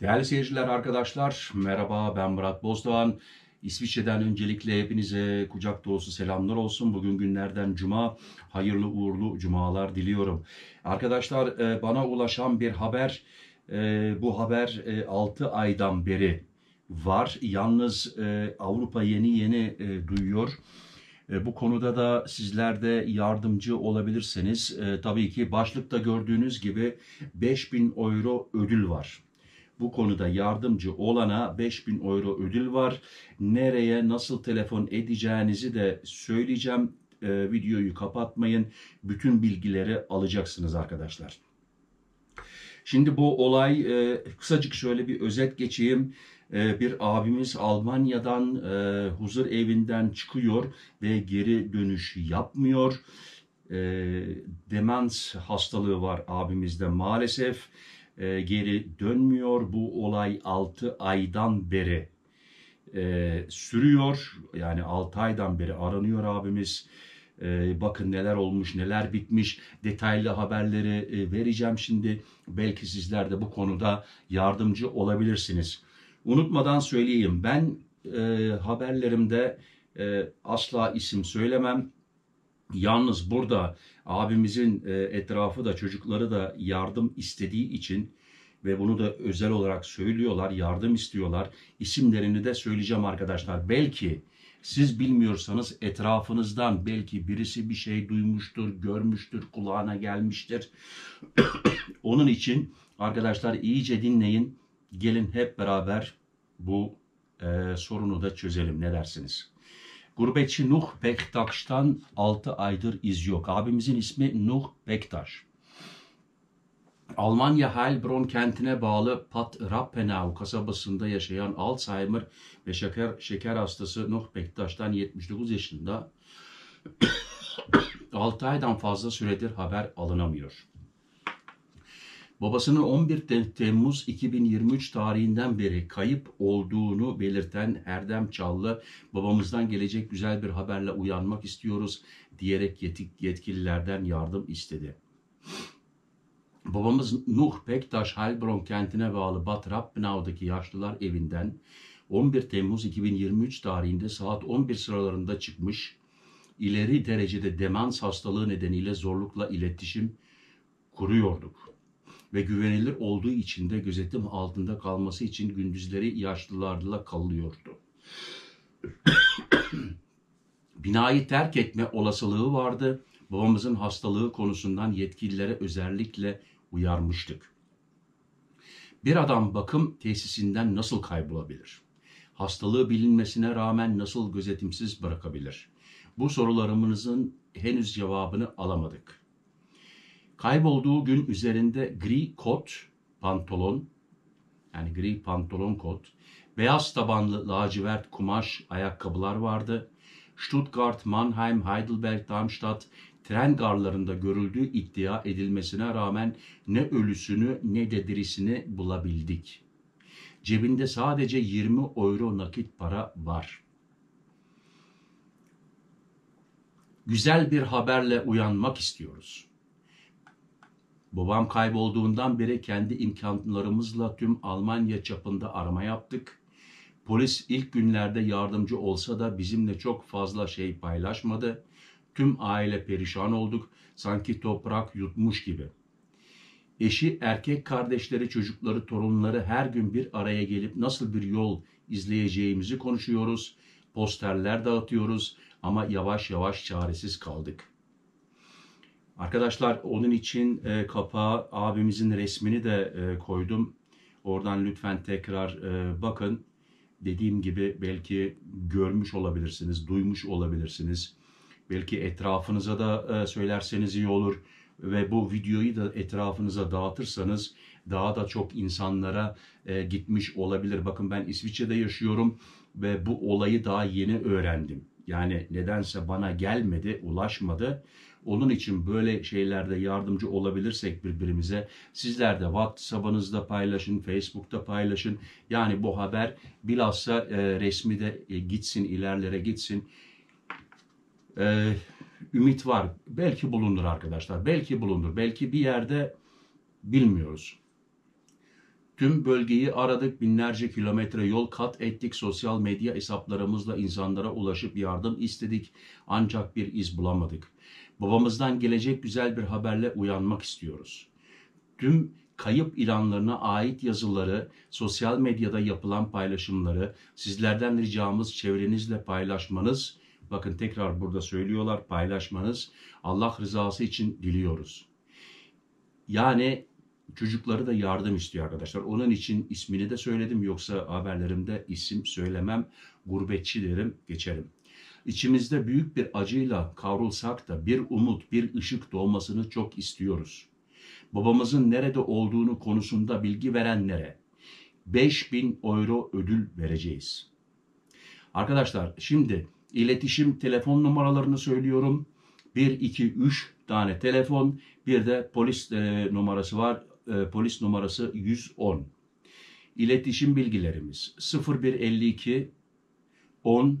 Değerli seyirciler, arkadaşlar, merhaba ben Murat Bozdoğan. İsviçre'den öncelikle hepinize kucak dolusu selamlar olsun. Bugün günlerden cuma, hayırlı uğurlu cumalar diliyorum. Arkadaşlar e, bana ulaşan bir haber, e, bu haber 6 e, aydan beri var. Yalnız Avrupa yeni yeni duyuyor. Bu konuda da sizler de yardımcı olabilirseniz tabii ki başlıkta gördüğünüz gibi 5000 euro ödül var. Bu konuda yardımcı olana 5000 euro ödül var. Nereye nasıl telefon edeceğinizi de söyleyeceğim. E, videoyu kapatmayın. Bütün bilgileri alacaksınız arkadaşlar. Şimdi bu olay e, kısacık şöyle bir özet geçeyim. E, bir abimiz Almanya'dan e, huzur evinden çıkıyor ve geri dönüş yapmıyor. E, demans hastalığı var abimizde maalesef e, geri dönmüyor. Bu olay 6 aydan beri e, sürüyor. Yani 6 aydan beri aranıyor abimiz. E, bakın neler olmuş, neler bitmiş. Detaylı haberleri e, vereceğim şimdi. Belki sizler de bu konuda yardımcı olabilirsiniz. Unutmadan söyleyeyim. Ben e, haberlerimde e, asla isim söylemem. Yalnız burada abimizin e, etrafı da çocukları da yardım istediği için ve bunu da özel olarak söylüyorlar, yardım istiyorlar. İsimlerini de söyleyeceğim arkadaşlar. Belki siz bilmiyorsanız etrafınızdan belki birisi bir şey duymuştur, görmüştür, kulağına gelmiştir. Onun için arkadaşlar iyice dinleyin. Gelin hep beraber bu e, sorunu da çözelim. Ne dersiniz? Gurbetçi Nuh Bektaş'tan 6 aydır iz yok. Abimizin ismi Nuh Bektaş. Almanya Heilbronn kentine bağlı Pat Rappenau kasabasında yaşayan Alzheimer ve şeker, şeker hastası Nuh Bektaş'tan 79 yaşında 6 aydan fazla süredir haber alınamıyor. Babasının 11 Temmuz 2023 tarihinden beri kayıp olduğunu belirten Erdem Çallı, babamızdan gelecek güzel bir haberle uyanmak istiyoruz diyerek yetkililerden yardım istedi. Babamız Nuh Bektaş Heilbronn kentine bağlı Bad Rappenau'daki yaşlılar evinden 11 Temmuz 2023 tarihinde saat 11 sıralarında çıkmış, ileri derecede demans hastalığı nedeniyle zorlukla iletişim kuruyorduk ve güvenilir olduğu için de gözetim altında kalması için gündüzleri yaşlılarla kalıyordu. Binayı terk etme olasılığı vardı. Babamızın hastalığı konusundan yetkililere özellikle uyarmıştık. Bir adam bakım tesisinden nasıl kaybolabilir? Hastalığı bilinmesine rağmen nasıl gözetimsiz bırakabilir? Bu sorularımızın henüz cevabını alamadık.'' Kaybolduğu gün üzerinde gri kot, pantolon, yani gri pantolon kot, beyaz tabanlı lacivert kumaş ayakkabılar vardı. Stuttgart, Mannheim, Heidelberg, Darmstadt tren garlarında görüldüğü iddia edilmesine rağmen ne ölüsünü ne de dirisini bulabildik. Cebinde sadece 20 euro nakit para var. Güzel bir haberle uyanmak istiyoruz. Babam kaybolduğundan beri kendi imkanlarımızla tüm Almanya çapında arama yaptık. Polis ilk günlerde yardımcı olsa da bizimle çok fazla şey paylaşmadı. Tüm aile perişan olduk. Sanki toprak yutmuş gibi. Eşi, erkek kardeşleri, çocukları, torunları her gün bir araya gelip nasıl bir yol izleyeceğimizi konuşuyoruz. Posterler dağıtıyoruz ama yavaş yavaş çaresiz kaldık.'' Arkadaşlar onun için e, kapağa abimizin resmini de e, koydum. Oradan lütfen tekrar e, bakın. Dediğim gibi belki görmüş olabilirsiniz, duymuş olabilirsiniz. Belki etrafınıza da e, söylerseniz iyi olur ve bu videoyu da etrafınıza dağıtırsanız daha da çok insanlara e, gitmiş olabilir. Bakın ben İsviçre'de yaşıyorum ve bu olayı daha yeni öğrendim. Yani nedense bana gelmedi, ulaşmadı onun için böyle şeylerde yardımcı olabilirsek birbirimize sizler de WhatsApp'ınızda paylaşın, Facebook'ta paylaşın. Yani bu haber bilhassa e, resmi de e, gitsin, ilerlere gitsin. E, ümit var. Belki bulunur arkadaşlar. Belki bulunur. Belki bir yerde bilmiyoruz. Tüm bölgeyi aradık, binlerce kilometre yol kat ettik, sosyal medya hesaplarımızla insanlara ulaşıp yardım istedik ancak bir iz bulamadık. Babamızdan gelecek güzel bir haberle uyanmak istiyoruz. Tüm kayıp ilanlarına ait yazıları, sosyal medyada yapılan paylaşımları sizlerden ricamız çevrenizle paylaşmanız. Bakın tekrar burada söylüyorlar paylaşmanız. Allah rızası için diliyoruz. Yani çocukları da yardım istiyor arkadaşlar. Onun için ismini de söyledim yoksa haberlerimde isim söylemem, gurbetçi derim, geçerim. İçimizde büyük bir acıyla kavrulsak da bir umut, bir ışık doğmasını çok istiyoruz. Babamızın nerede olduğunu konusunda bilgi verenlere 5000 euro ödül vereceğiz. Arkadaşlar şimdi iletişim telefon numaralarını söylüyorum. 1 2 3 tane telefon, bir de polis e, numarası var. E, polis numarası 110. İletişim bilgilerimiz 0152 10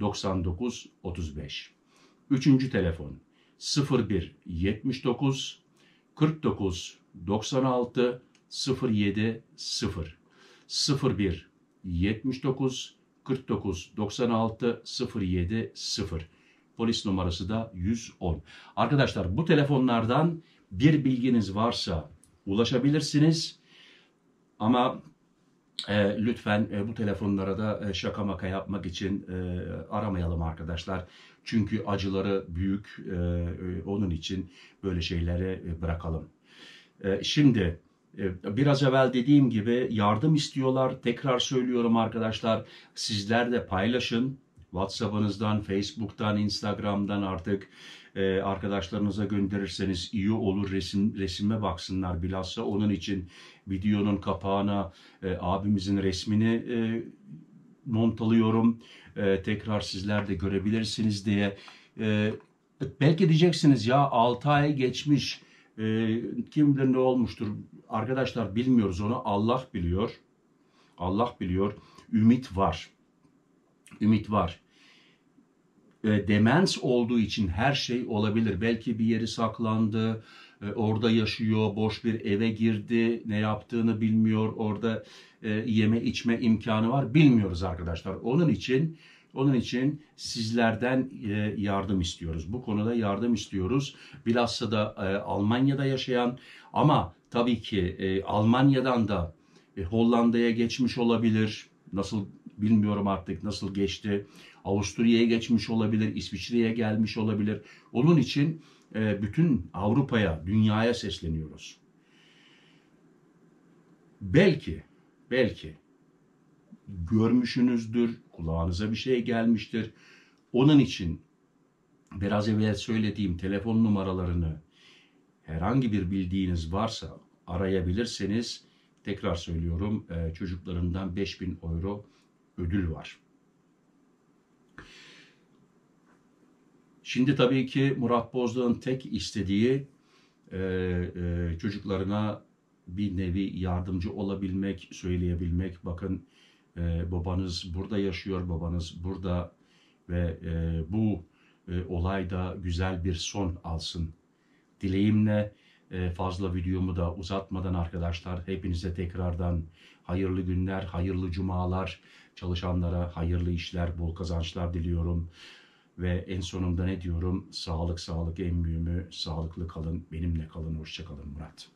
99 35. Üçüncü telefon 01 79 49 96 07 0 01 79 49 96 07 0 Polis numarası da 110. Arkadaşlar bu telefonlardan bir bilginiz varsa ulaşabilirsiniz. Ama e, lütfen e, bu telefonlara da e, şaka maka yapmak için e, aramayalım arkadaşlar. Çünkü acıları büyük. E, e, onun için böyle şeyleri e, bırakalım. E, şimdi e, biraz evvel dediğim gibi yardım istiyorlar. Tekrar söylüyorum arkadaşlar. Sizler de paylaşın. WhatsApp'ınızdan, Facebook'tan, Instagram'dan artık e, arkadaşlarınıza gönderirseniz iyi olur resim resime baksınlar bilhassa onun için videonun kapağına e, abimizin resmini e, montalıyorum e, tekrar sizler de görebilirsiniz diye e, belki diyeceksiniz ya 6 ay geçmiş e, kim bilir ne olmuştur arkadaşlar bilmiyoruz onu Allah biliyor Allah biliyor ümit var ümit var e, demens olduğu için her şey olabilir. Belki bir yeri saklandı, e, orada yaşıyor, boş bir eve girdi, ne yaptığını bilmiyor, orada e, yeme içme imkanı var, bilmiyoruz arkadaşlar. Onun için onun için sizlerden e, yardım istiyoruz. Bu konuda yardım istiyoruz. Bilhassa da e, Almanya'da yaşayan ama tabii ki e, Almanya'dan da Hollanda'ya geçmiş olabilir. Nasıl Bilmiyorum artık nasıl geçti. Avusturya'ya geçmiş olabilir, İsviçre'ye gelmiş olabilir. Onun için e, bütün Avrupa'ya, dünyaya sesleniyoruz. Belki, belki görmüşünüzdür, kulağınıza bir şey gelmiştir. Onun için biraz evvel söylediğim telefon numaralarını herhangi bir bildiğiniz varsa arayabilirseniz tekrar söylüyorum e, çocuklarından 5000 euro ödül var. Şimdi tabii ki Murat Bozdağ'ın tek istediği e, e, çocuklarına bir nevi yardımcı olabilmek, söyleyebilmek. Bakın e, babanız burada yaşıyor, babanız burada ve e, bu e, olay da güzel bir son alsın. Dileğimle ee, fazla videomu da uzatmadan arkadaşlar hepinize tekrardan hayırlı günler, hayırlı cumalar, çalışanlara hayırlı işler, bol kazançlar diliyorum. Ve en sonunda ne diyorum? Sağlık sağlık en mühimi, sağlıklı kalın, benimle kalın, hoşçakalın Murat.